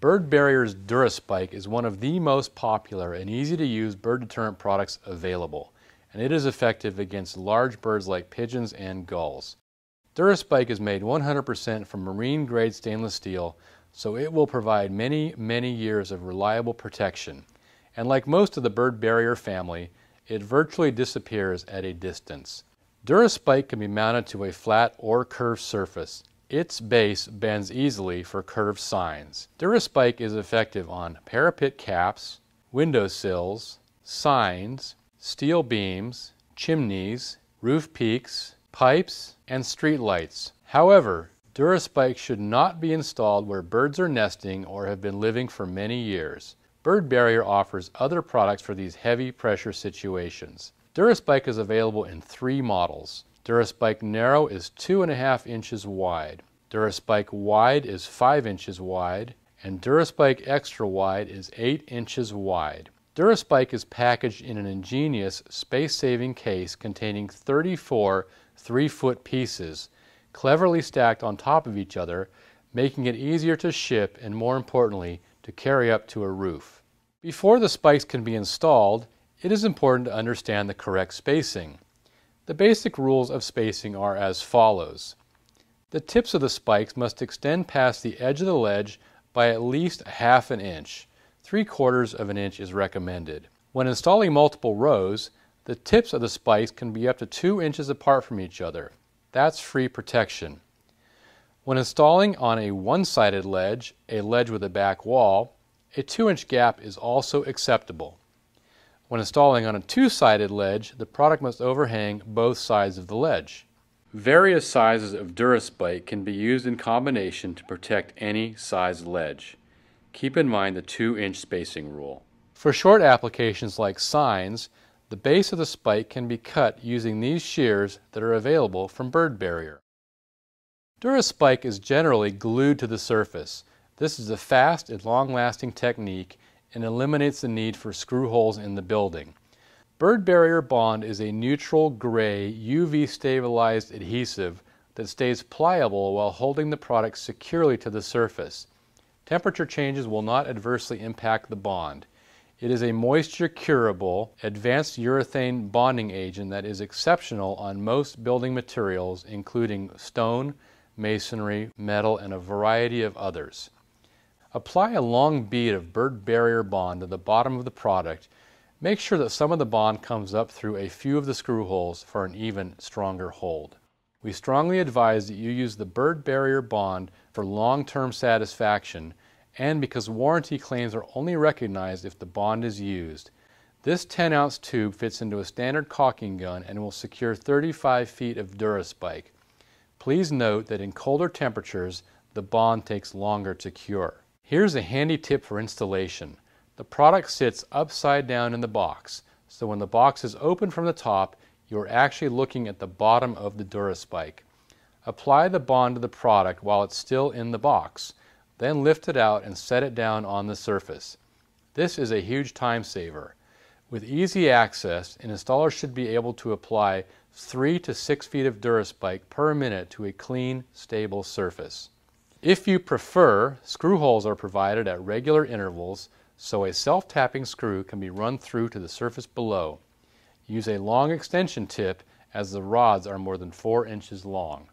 Bird Barrier's DuraSpike is one of the most popular and easy to use bird deterrent products available, and it is effective against large birds like pigeons and gulls. DuraSpike is made 100% from marine grade stainless steel, so it will provide many, many years of reliable protection. And like most of the Bird Barrier family, it virtually disappears at a distance. DuraSpike can be mounted to a flat or curved surface its base bends easily for curved signs. Duraspike is effective on parapet caps, window sills, signs, steel beams, chimneys, roof peaks, pipes, and street lights. However, Duraspike should not be installed where birds are nesting or have been living for many years. Bird Barrier offers other products for these heavy pressure situations. Duraspike is available in three models. Duraspike narrow is 2.5 inches wide. Duraspike wide is 5 inches wide, and Duraspike extra wide is 8 inches wide. Duraspike is packaged in an ingenious, space saving case containing 34 3 foot pieces, cleverly stacked on top of each other, making it easier to ship and, more importantly, to carry up to a roof. Before the spikes can be installed, it is important to understand the correct spacing. The basic rules of spacing are as follows. The tips of the spikes must extend past the edge of the ledge by at least half an inch. Three quarters of an inch is recommended. When installing multiple rows, the tips of the spikes can be up to two inches apart from each other. That's free protection. When installing on a one-sided ledge, a ledge with a back wall, a two-inch gap is also acceptable. When installing on a two-sided ledge, the product must overhang both sides of the ledge. Various sizes of Durasplate can be used in combination to protect any size ledge. Keep in mind the 2-inch spacing rule. For short applications like signs, the base of the spike can be cut using these shears that are available from Bird Barrier. Duraspike is generally glued to the surface. This is a fast and long-lasting technique and eliminates the need for screw holes in the building. Bird Barrier Bond is a neutral gray UV stabilized adhesive that stays pliable while holding the product securely to the surface. Temperature changes will not adversely impact the bond. It is a moisture curable advanced urethane bonding agent that is exceptional on most building materials including stone, masonry, metal, and a variety of others. Apply a long bead of bird barrier bond to the bottom of the product. Make sure that some of the bond comes up through a few of the screw holes for an even stronger hold. We strongly advise that you use the bird barrier bond for long-term satisfaction and because warranty claims are only recognized if the bond is used. This 10-ounce tube fits into a standard caulking gun and will secure 35 feet of Duraspike. Please note that in colder temperatures, the bond takes longer to cure. Here's a handy tip for installation. The product sits upside down in the box, so when the box is open from the top, you are actually looking at the bottom of the DuraSpike. Apply the bond to the product while it's still in the box, then lift it out and set it down on the surface. This is a huge time saver. With easy access, an installer should be able to apply 3 to 6 feet of DuraSpike per minute to a clean, stable surface. If you prefer, screw holes are provided at regular intervals so a self-tapping screw can be run through to the surface below. Use a long extension tip as the rods are more than 4 inches long.